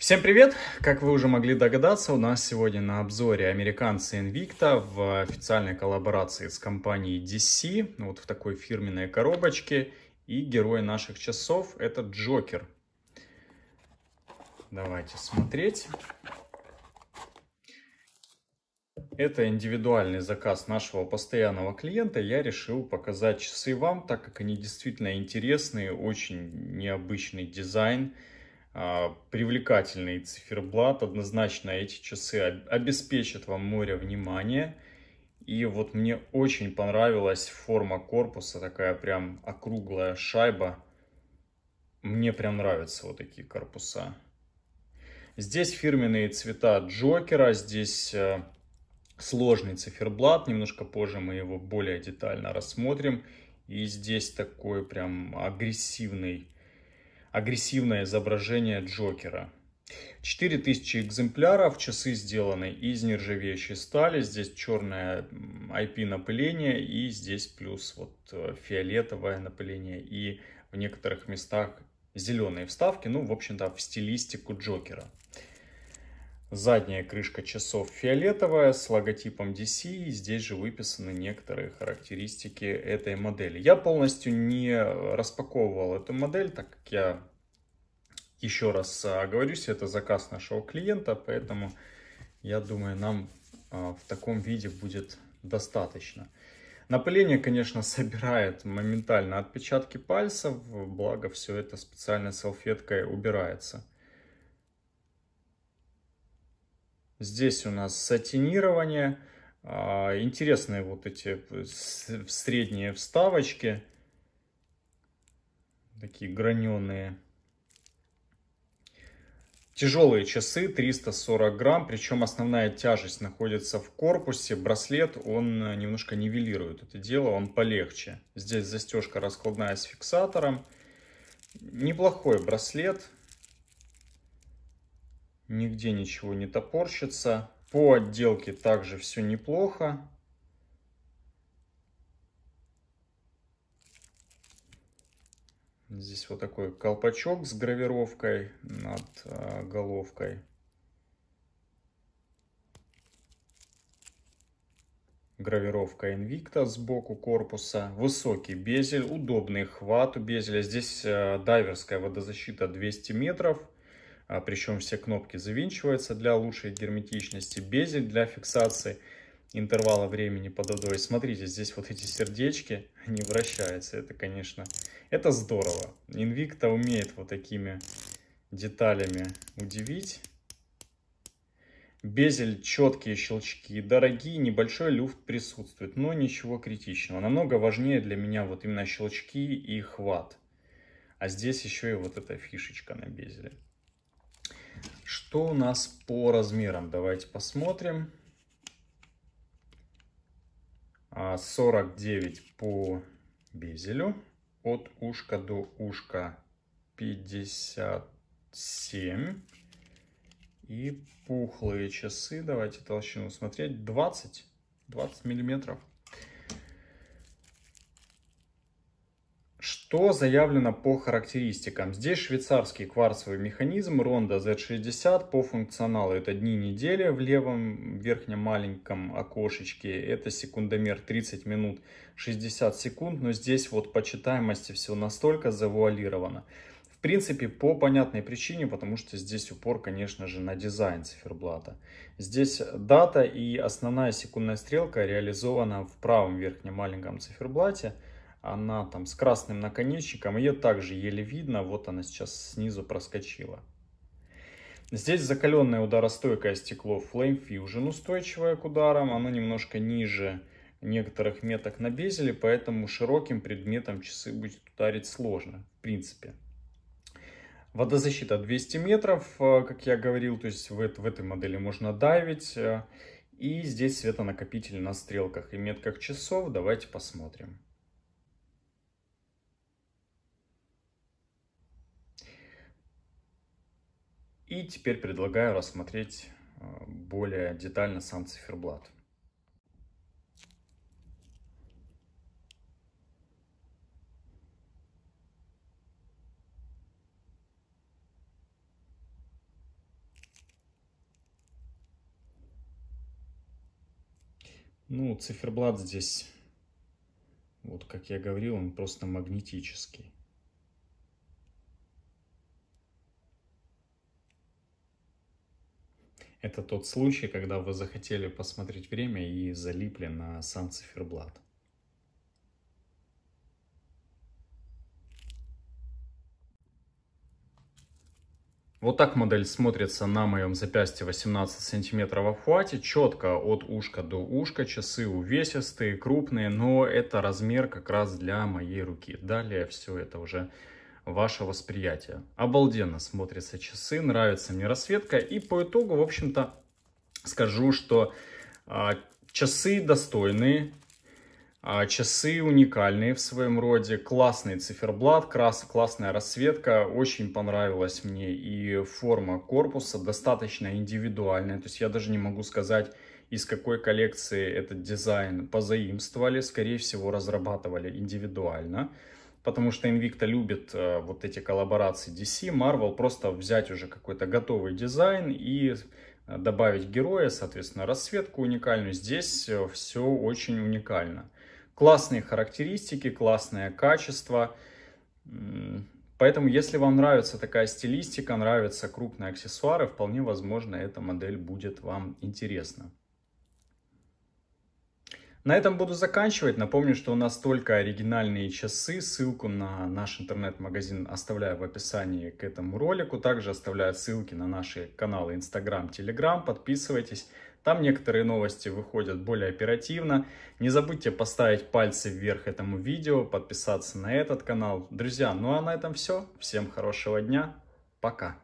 Всем привет! Как вы уже могли догадаться, у нас сегодня на обзоре американцы Invicta в официальной коллаборации с компанией DC, вот в такой фирменной коробочке. И герой наших часов это Джокер. Давайте смотреть. Это индивидуальный заказ нашего постоянного клиента. Я решил показать часы вам, так как они действительно интересные, очень необычный дизайн. А, привлекательный циферблат. Однозначно эти часы обеспечат вам море внимания. И вот мне очень понравилась форма корпуса, такая прям округлая шайба. Мне прям нравятся вот такие корпуса. Здесь фирменные цвета Джокера, здесь э, сложный циферблат, немножко позже мы его более детально рассмотрим. И здесь такой прям агрессивный агрессивное изображение Джокера. 4000 экземпляров, часы сделаны из нержавеющей стали, здесь черное IP напыление и здесь плюс вот э, фиолетовое напыление и в некоторых местах зеленые вставки, ну, в общем-то, в стилистику Джокера. Задняя крышка часов фиолетовая с логотипом DC. И здесь же выписаны некоторые характеристики этой модели. Я полностью не распаковывал эту модель, так как я, еще раз а, оговорюсь, это заказ нашего клиента. Поэтому, я думаю, нам а, в таком виде будет достаточно. Напыление, конечно, собирает моментально отпечатки пальцев, благо все это специальной салфеткой убирается. Здесь у нас сатинирование. А, интересные вот эти средние вставочки. Такие граненые. Тяжелые часы, 340 грамм, причем основная тяжесть находится в корпусе. Браслет, он э, немножко нивелирует это дело, он полегче. Здесь застежка раскладная с фиксатором. Неплохой браслет, Нигде ничего не топорщится. По отделке также все неплохо. Здесь вот такой колпачок с гравировкой над э, головкой. Гравировка Invicta сбоку корпуса. Высокий безель, удобный хват у безеля. Здесь э, дайверская водозащита 200 метров. А, причем все кнопки завинчиваются для лучшей герметичности, безель для фиксации интервала времени под водой. Смотрите, здесь вот эти сердечки, они вращаются, это, конечно, это здорово. Invicta умеет вот такими деталями удивить. Безель четкие щелчки, дорогие, небольшой люфт присутствует, но ничего критичного. Намного важнее для меня вот именно щелчки и хват. А здесь еще и вот эта фишечка на безеле. Что у нас по размерам? Давайте посмотрим. 49 а, по безелю. От ушка до ушка 57. И пухлые часы, давайте толщину смотреть, 20, 20 миллиметров. Что заявлено по характеристикам? Здесь швейцарский кварцевый механизм Ronda Z60 по функционалу. Это дни недели в левом верхнем маленьком окошечке. Это секундомер 30 минут 60 секунд. Но здесь вот по читаемости все настолько завуалировано. В принципе, по понятной причине, потому что здесь упор, конечно же, на дизайн циферблата. Здесь дата и основная секундная стрелка реализована в правом верхнем маленьком циферблате – она там с красным наконечником, ее также еле видно, вот она сейчас снизу проскочила. Здесь закаленное ударостойкое стекло Flame Fusion устойчивое к ударам, оно немножко ниже некоторых меток на безеле, поэтому широким предметом часы будет ударить сложно, в принципе. Водозащита 200 метров, э, как я говорил, то есть в, в этой модели можно давить. Э, и здесь светонакопитель на стрелках и метках часов. Давайте посмотрим. И теперь предлагаю рассмотреть э, более детально сам циферблат. Ну, циферблат здесь, вот как я говорил, он просто магнетический. Это тот случай, когда вы захотели посмотреть время и залипли на сам циферблат. Вот так модель смотрится на моем запястье 18 сантиметров в обхвате, четко от ушка до ушка, часы увесистые, крупные, но это размер как раз для моей руки. Далее все это уже ваше восприятие. Обалденно смотрятся часы, нравится мне расцветка. И по итогу, в общем-то, скажу, что а, часы достойные, а, часы уникальные в своем роде, классный циферблат, крас, классная расцветка, очень понравилась мне и форма корпуса, достаточно индивидуальная, то есть я даже не могу сказать, из какой коллекции этот дизайн позаимствовали, скорее всего разрабатывали индивидуально потому что Invicta любит э, вот эти коллаборации DC, Marvel, просто взять уже какой-то готовый дизайн и э, добавить героя, соответственно, расцветку уникальную. Здесь э, все очень уникально. Классные характеристики, классное качество. Поэтому, если вам нравится такая стилистика, нравятся крупные аксессуары, вполне возможно, эта модель будет вам интересна. На этом буду заканчивать. Напомню, что у нас только оригинальные часы. Ссылку на наш интернет-магазин оставляю в описании к этому ролику. Также оставляю ссылки на наши каналы Instagram, Telegram. Подписывайтесь. Там некоторые новости выходят более оперативно. Не забудьте поставить пальцы вверх этому видео, подписаться на этот канал. Друзья, ну а на этом все. Всем хорошего дня. Пока.